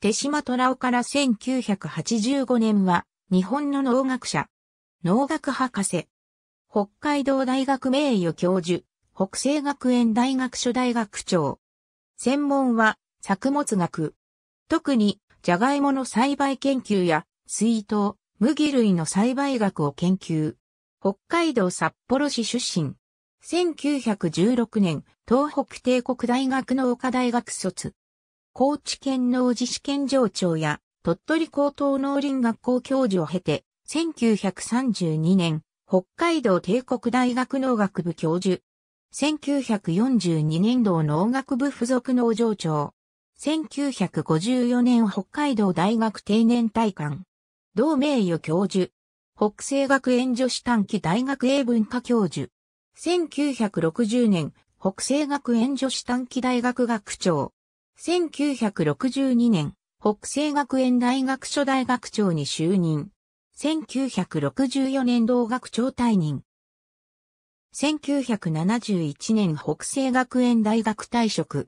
手島虎尾から1985年は、日本の農学者、農学博士、北海道大学名誉教授、北西学園大学所大学長。専門は、作物学。特に、ジャガイモの栽培研究や、水筒、麦類の栽培学を研究。北海道札幌市出身。1916年、東北帝国大学農科大学卒。高知県農事試験場長や鳥取高等農林学校教授を経て、1932年、北海道帝国大学農学部教授。1942年度農学部附属農場長。1954年北海道大学定年退官。同名誉教授。北西学園女子短期大学英文科教授。1960年、北西学園女子短期大学学長。1962年、北西学園大学初代学長に就任。1964年同学長退任。1971年北西学園大学退職。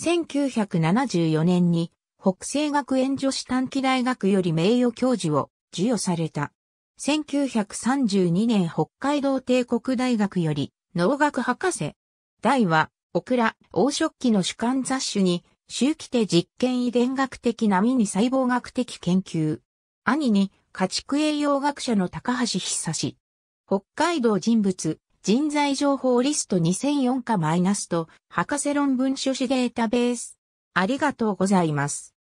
1974年に北西学園女子短期大学より名誉教授を授与された。1932年北海道帝国大学より農学博士。大は、オクラ、黄色期の主観雑種に周期手実験遺伝学的波に細胞学的研究。兄に家畜栄養学者の高橋久志。北海道人物、人材情報リスト2004かマイナスと、博士論文書誌データベース。ありがとうございます。